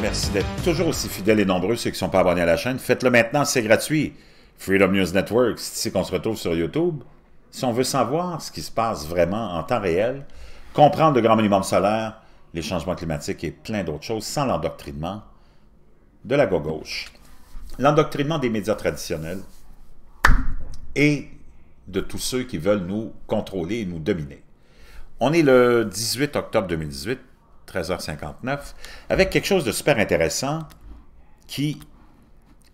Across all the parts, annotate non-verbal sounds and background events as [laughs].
Merci d'être toujours aussi fidèles et nombreux, ceux qui ne sont pas abonnés à la chaîne. Faites-le maintenant, c'est gratuit. Freedom News Network, c'est ici qu'on se retrouve sur YouTube. Si on veut savoir ce qui se passe vraiment en temps réel, comprendre le grand minimum solaire, les changements climatiques et plein d'autres choses sans l'endoctrinement de la gauche. L'endoctrinement des médias traditionnels et de tous ceux qui veulent nous contrôler et nous dominer. On est le 18 octobre 2018. 13h59, avec quelque chose de super intéressant qui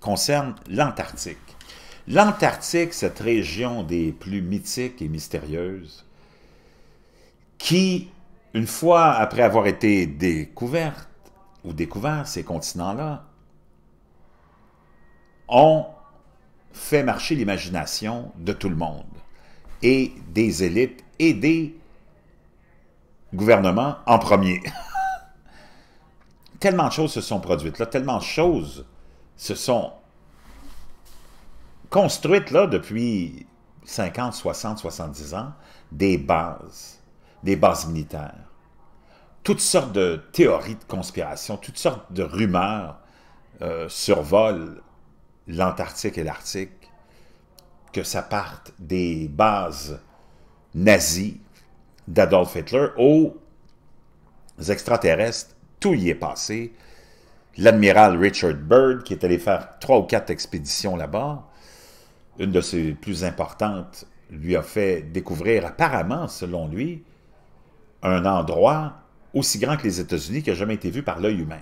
concerne l'Antarctique. L'Antarctique, cette région des plus mythiques et mystérieuses, qui, une fois après avoir été découverte ou découvert ces continents-là, ont fait marcher l'imagination de tout le monde, et des élites, et des gouvernement en premier. tellement de choses se sont produites là, tellement de choses se sont construites là depuis 50, 60, 70 ans, des bases, des bases militaires. Toutes sortes de théories de conspiration, toutes sortes de rumeurs euh, survolent l'Antarctique et l'Arctique, que ça parte des bases nazies d'Adolf Hitler aux extraterrestres. Tout y est passé. L'admiral Richard Byrd, qui est allé faire trois ou quatre expéditions là-bas, une de ses plus importantes, lui a fait découvrir, apparemment, selon lui, un endroit aussi grand que les États-Unis qui n'a jamais été vu par l'œil humain.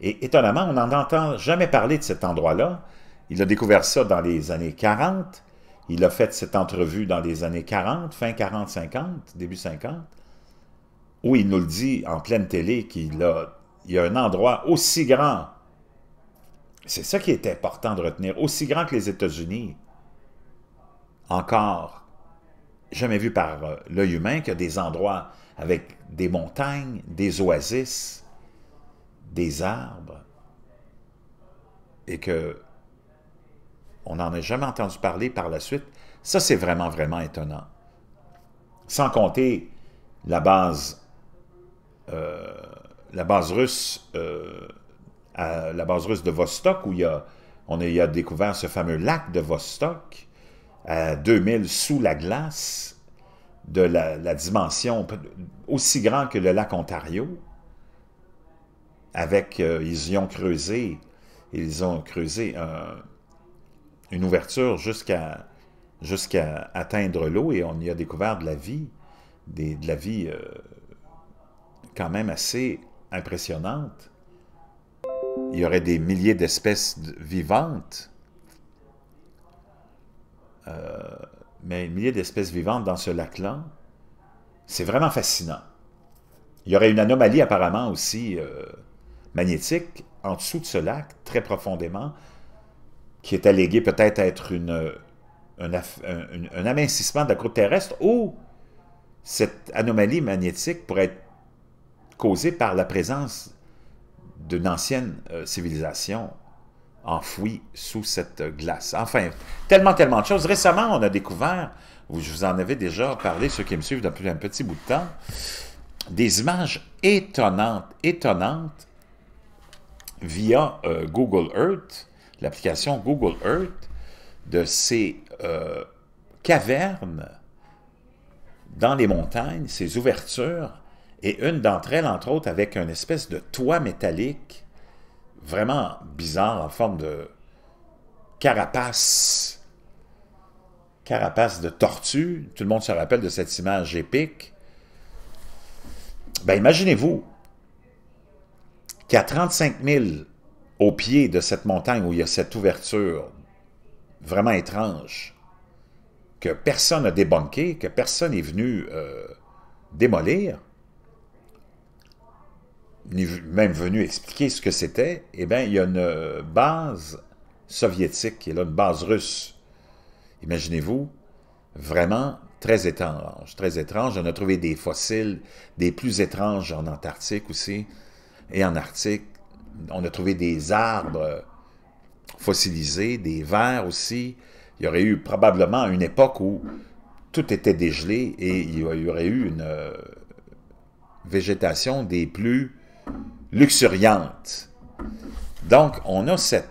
Et étonnamment, on n'en entend jamais parler de cet endroit-là. Il a découvert ça dans les années 40. Il a fait cette entrevue dans les années 40, fin 40, 50, début 50, où il nous le dit en pleine télé qu'il a, il y a un endroit aussi grand, c'est ça qui est important de retenir, aussi grand que les États-Unis, encore jamais vu par euh, l'œil humain, qu'il y a des endroits avec des montagnes, des oasis, des arbres, et que on n'en a jamais entendu parler par la suite. Ça, c'est vraiment, vraiment étonnant. Sans compter la base, euh, la base russe, euh, la base russe de Vostok, où il y a, on a, découvert ce fameux lac de Vostok, à 2000 sous la glace, de la, dimension aussi grand que le lac Ontario, avec, euh, ils y ont creusé, ils ont creusé un, une ouverture jusqu'à jusqu'à atteindre l'eau et on y a découvert de la vie, de la vie euh, quand même assez impressionnante. Il y aurait des milliers d'espèces vivantes, euh, mais milliers d'espèces vivantes dans ce lac-là, c'est vraiment fascinant. Il y aurait une anomalie apparemment aussi euh, magnétique en dessous de ce lac, très profondément, qui est allégué peut-être être une, un, amincissement de la croûte terrestre ou cette anomalie magnétique pourrait être causée par la présence d'une ancienne euh, civilisation enfouie sous cette glace. Enfin, tellement, tellement de choses. Récemment, on a découvert, je vous en avais déjà parlé, ceux qui me suivent depuis un petit bout de temps, des images étonnantes, étonnantes, via euh, Google Earth, l'application Google Earth de ces euh, cavernes dans les montagnes, ces ouvertures, et une d'entre elles, entre autres, avec une espèce de toit métallique vraiment bizarre en forme de carapace, carapace de tortue. Tout le monde se rappelle de cette image épique. Ben, imaginez-vous qu'à 35 000 au pied de cette montagne où il y a cette ouverture vraiment étrange que personne n'a débunké, que personne n'est venu euh, démolir, ni même venu expliquer ce que c'était, eh bien, il y a une base soviétique qui est là, une base russe. Imaginez-vous, vraiment très étrange, très étrange. On a trouvé des fossiles des plus étranges en Antarctique aussi, et en Arctique, on a trouvé des arbres fossilisés, des vers aussi. Il y aurait eu probablement une époque où tout était dégelé et il y aurait eu une euh, végétation des plus luxuriantes. Donc, on a cette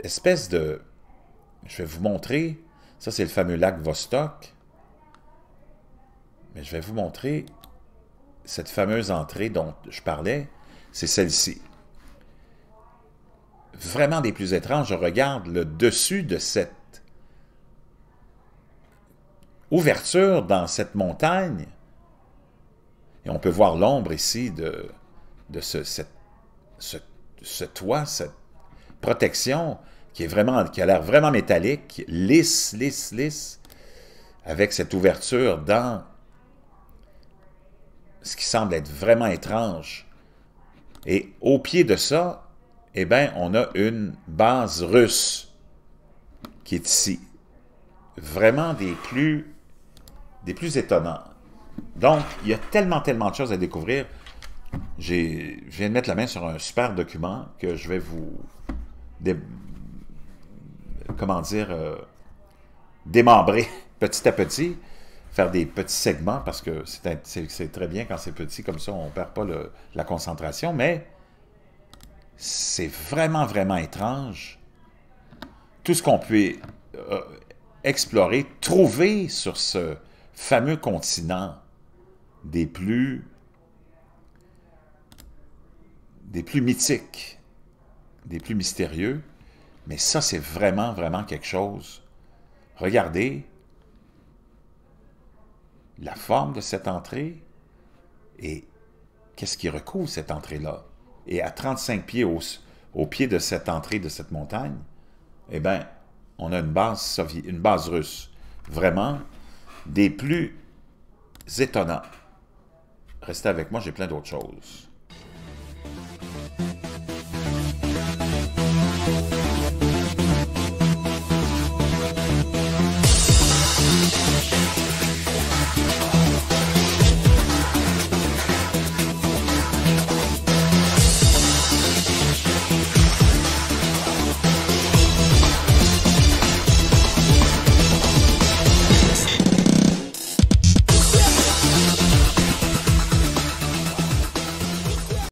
espèce de... Je vais vous montrer. Ça, c'est le fameux lac Vostok. Mais je vais vous montrer cette fameuse entrée dont je parlais. C'est celle-ci vraiment des plus étranges. Je regarde le dessus de cette ouverture dans cette montagne. Et on peut voir l'ombre ici de, de ce, ce, toit, cette protection qui, est vraiment, qui a l'air vraiment métallique, lisse, lisse, lisse, avec cette ouverture dans ce qui semble être vraiment étrange. Et au pied de ça, eh bien, on a une base russe qui est ici. Vraiment des plus, des plus étonnants. Donc, il y a tellement, tellement de choses à découvrir. Je viens de mettre la main sur un super document que je vais vous, comment dire, euh, démembrer [laughs] petit à petit, faire des petits segments parce que c'est très bien quand c'est petit, comme ça on ne perd pas la concentration, mais c'est vraiment, vraiment étrange. Tout ce qu'on peut euh, explorer, trouver sur ce fameux continent des plus des plus mythiques, des plus mystérieux, mais ça, c'est vraiment, vraiment quelque chose. Regardez la forme de cette entrée et qu'est-ce qui recouvre cette entrée-là et à 35 pieds au, pied de cette entrée de cette montagne, eh bien, on a une base, une base russe. Vraiment, des plus étonnants. Restez avec moi, j'ai plein d'autres choses.